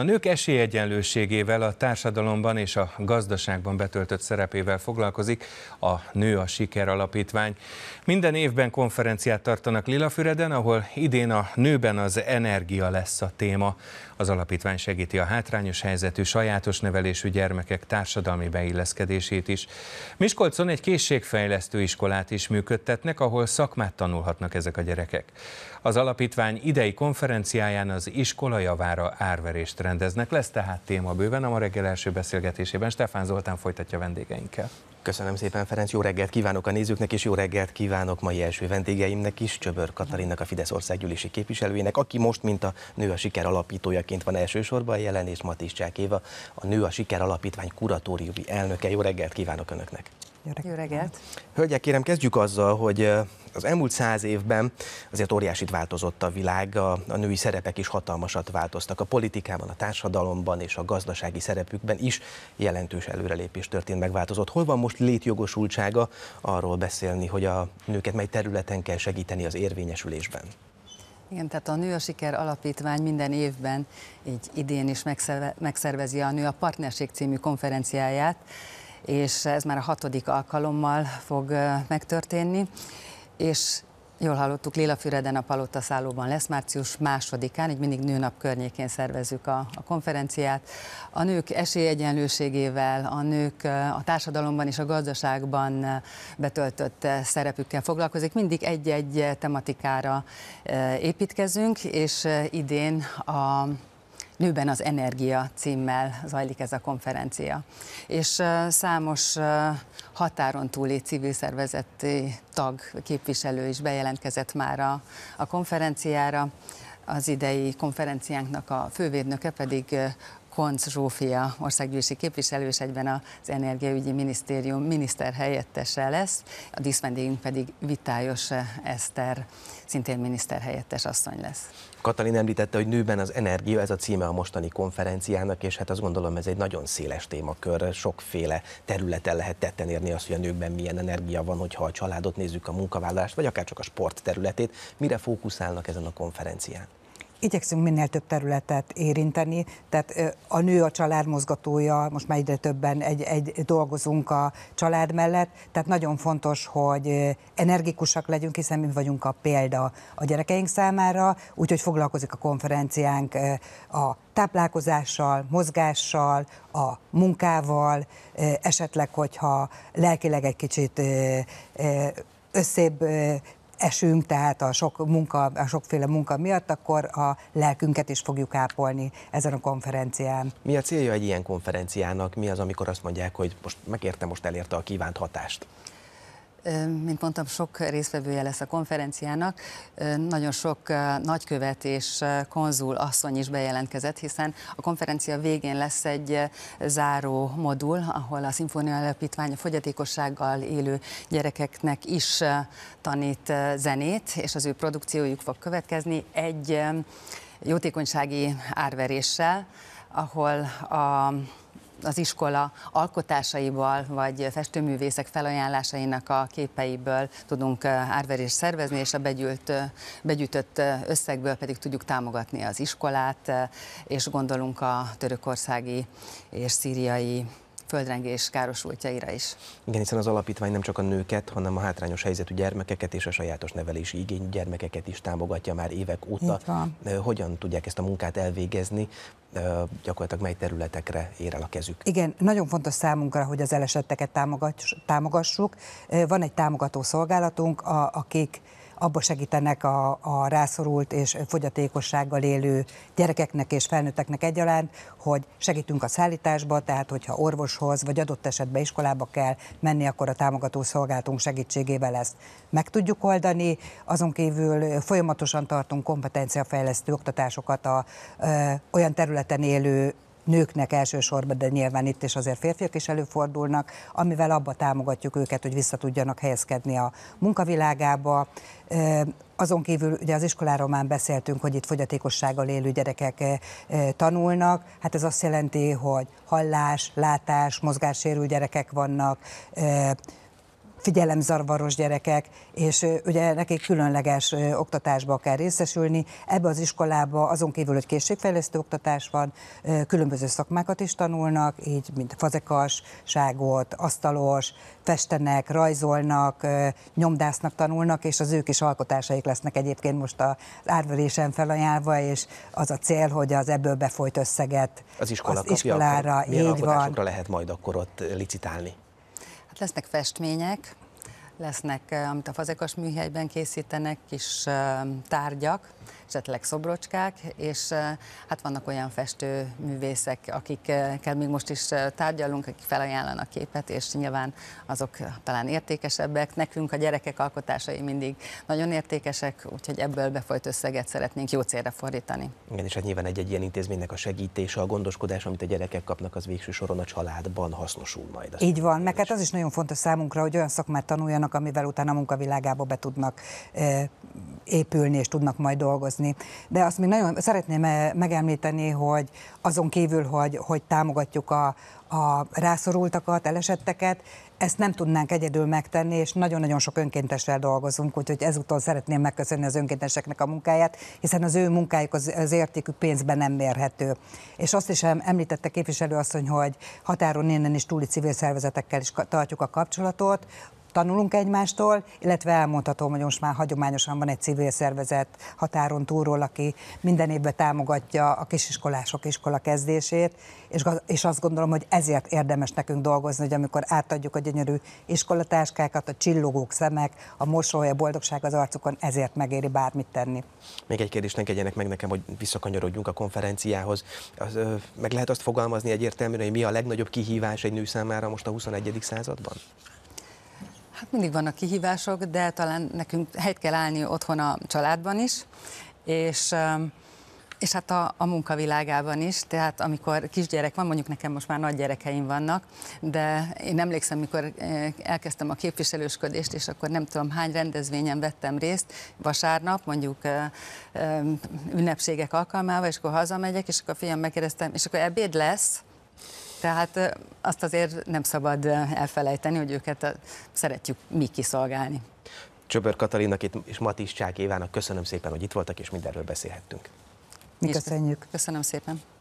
A nők esélyegyenlőségével a társadalomban és a gazdaságban betöltött szerepével foglalkozik a Nő a Siker Alapítvány. Minden évben konferenciát tartanak Lilafüreden, ahol idén a nőben az energia lesz a téma. Az alapítvány segíti a hátrányos helyzetű, sajátos nevelésű gyermekek társadalmi beilleszkedését is. Miskolcon egy készségfejlesztő iskolát is működtetnek, ahol szakmát tanulhatnak ezek a gyerekek. Az alapítvány idei konferenciáján az iskola javára árverést rendeznek. Lesz tehát téma bőven a ma reggel első beszélgetésében. Stefán Zoltán folytatja vendégeinkkel. Köszönöm szépen, Ferenc, jó reggelt kívánok a nézőknek, és jó reggelt kívánok mai első vendégeimnek is, Csöbör Katalinnak, a Fidesz országgyűlési képviselőjének, aki most, mint a Nő a Siker alapítójaként van elsősorban jelen, és Matiszcsák Éva, a Nő a Siker Alapítvány kuratóriumi elnöke. Jó reggelt kívánok Önöknek! Jó reggelt! Hölgyek, kérem, kezdjük azzal, hogy az elmúlt száz évben azért óriásit változott a világ, a, a női szerepek is hatalmasat változtak. A politikában, a társadalomban és a gazdasági szerepükben is jelentős előrelépés történt, megváltozott. Hol van most létjogosultsága arról beszélni, hogy a nőket mely területen kell segíteni az érvényesülésben? Igen, tehát a Nő a Siker Alapítvány minden évben, így idén is megszervezi a Nő a Partnerség című konferenciáját, és ez már a hatodik alkalommal fog megtörténni, és Jól hallottuk, Füreden a Palota szállóban lesz március másodikán, így mindig nőnap környékén szervezzük a, a konferenciát. A nők esélyegyenlőségével, a nők a társadalomban és a gazdaságban betöltött szerepükkel foglalkozik. Mindig egy-egy tematikára építkezünk, és idén a Nőben az energia címmel zajlik ez a konferencia. És számos határon túli civil szervezeti tag, képviselő is bejelentkezett már a, a konferenciára. Az idei konferenciánknak a fővédnöke pedig Konc Zsófia országgyűlési képviselő, és egyben az Energiaügyi Minisztérium miniszter helyettese lesz, a díszvendégünk pedig Vitályos Eszter, szintén miniszter helyettes asszony lesz. Katalin említette, hogy nőben az energia, ez a címe a mostani konferenciának, és hát azt gondolom ez egy nagyon széles témakör, sokféle területen lehet tetten érni azt, hogy a nőkben milyen energia van, hogyha a családot nézzük, a munkavállalást, vagy akár csak a sport területét. Mire fókuszálnak ezen a konferencián? igyekszünk minél több területet érinteni, tehát a nő a család mozgatója, most már egyre többen egy, egy dolgozunk a család mellett, tehát nagyon fontos, hogy energikusak legyünk, hiszen mi vagyunk a példa a gyerekeink számára, úgyhogy foglalkozik a konferenciánk a táplálkozással, mozgással, a munkával, esetleg, hogyha lelkileg egy kicsit összébb esünk, tehát a sok munka, a sokféle munka miatt, akkor a lelkünket is fogjuk ápolni ezen a konferencián. Mi a célja egy ilyen konferenciának? Mi az, amikor azt mondják, hogy most megérte, most elérte a kívánt hatást? Mint mondtam, sok részvevője lesz a konferenciának. Nagyon sok nagykövet és konzul asszony is bejelentkezett, hiszen a konferencia végén lesz egy záró modul, ahol a Szimfónia Alapítvány a fogyatékossággal élő gyerekeknek is tanít zenét, és az ő produkciójuk fog következni egy jótékonysági árveréssel, ahol a az iskola alkotásaiból, vagy festőművészek felajánlásainak a képeiből tudunk árverést szervezni, és a begyűlt, begyűjtött összegből pedig tudjuk támogatni az iskolát, és gondolunk a törökországi és szíriai földrengés károsultjaira is. Igen, hiszen az alapítvány nem csak a nőket, hanem a hátrányos helyzetű gyermekeket és a sajátos nevelési igény gyermekeket is támogatja már évek óta. Hogyan tudják ezt a munkát elvégezni? gyakorlatilag mely területekre ér el a kezük. Igen, nagyon fontos számunkra, hogy az elesetteket támogassuk. Van egy támogató szolgálatunk, a, a Kék abba segítenek a, a rászorult és fogyatékossággal élő gyerekeknek és felnőtteknek egyaránt, hogy segítünk a szállításba, tehát hogyha orvoshoz vagy adott esetben iskolába kell menni, akkor a támogató szolgáltunk segítségével ezt meg tudjuk oldani. Azon kívül folyamatosan tartunk kompetenciafejlesztő oktatásokat a, ö, olyan területen élő nőknek elsősorban, de nyilván itt is azért férfiak is előfordulnak, amivel abba támogatjuk őket, hogy vissza tudjanak helyezkedni a munkavilágába. Azon kívül ugye az iskoláról már beszéltünk, hogy itt fogyatékossággal élő gyerekek tanulnak. Hát ez azt jelenti, hogy hallás, látás, mozgássérül gyerekek vannak, figyelemzavaros gyerekek, és ugye nekik különleges oktatásba kell részesülni. Ebbe az iskolába azon kívül, hogy készségfejlesztő oktatás van, különböző szakmákat is tanulnak, így mint fazekasságot, asztalos, festenek, rajzolnak, nyomdásznak tanulnak, és az ők is alkotásaik lesznek egyébként most az árverésen felajánlva, és az a cél, hogy az ebből befolyt összeget az, iskola az iskolára, kapja, így van. lehet majd akkor ott licitálni? Hát lesznek festmények, lesznek, amit a fazekas műhelyben készítenek, kis tárgyak, esetleg szobrocskák, és hát vannak olyan festőművészek, akikkel még most is tárgyalunk, akik felajánlanak képet, és nyilván azok talán értékesebbek. Nekünk a gyerekek alkotásai mindig nagyon értékesek, úgyhogy ebből befolyt összeget szeretnénk jó célra fordítani. Igen, és hát nyilván egy-egy ilyen intézménynek a segítése, a gondoskodás, amit a gyerekek kapnak, az végső soron a családban hasznosul majd. Így van, meg hát az is nagyon fontos számunkra, hogy olyan szakmát tanuljanak, amivel utána a munkavilágába be tudnak e, épülni, és tudnak majd dolgozni dolgozni. De azt még nagyon szeretném eh, megemlíteni, hogy azon kívül, hogy, hogy támogatjuk a, a rászorultakat, elesetteket, ezt nem tudnánk egyedül megtenni, és nagyon-nagyon sok önkéntessel dolgozunk, úgyhogy ezúttal szeretném megköszönni az önkénteseknek a munkáját, hiszen az ő munkájuk az, az értékük pénzben nem mérhető. És azt is említette képviselő asszony, hogy határon innen is túli civil szervezetekkel is tartjuk a kapcsolatot, tanulunk egymástól, illetve elmondhatom, hogy most már hagyományosan van egy civil szervezet határon túlról, aki minden évben támogatja a kisiskolások iskola kezdését, és, és azt gondolom, hogy ezért érdemes nekünk dolgozni, hogy amikor átadjuk a gyönyörű iskolatáskákat, a csillogók szemek, a mosoly, a boldogság az arcukon, ezért megéri bármit tenni. Még egy kérdést engedjenek meg nekem, hogy visszakanyarodjunk a konferenciához. Az, ö, meg lehet azt fogalmazni egyértelműen, hogy mi a legnagyobb kihívás egy nő számára most a 21. században? Hát mindig vannak kihívások, de talán nekünk helyt kell állni otthon a családban is, és és hát a, a munkavilágában is, tehát amikor kisgyerek van, mondjuk nekem most már nagy gyerekeim vannak, de én emlékszem, mikor elkezdtem a képviselősködést, és akkor nem tudom hány rendezvényen vettem részt, vasárnap, mondjuk ünnepségek alkalmával, és akkor hazamegyek, és akkor a fiam megkérdeztem, és akkor ebéd lesz, tehát azt azért nem szabad elfelejteni, hogy őket szeretjük mi kiszolgálni. Csöbör Katalinnak és Matis Csák Évának köszönöm szépen, hogy itt voltak, és mindenről beszélhettünk. Mi köszönjük. Köszönöm szépen.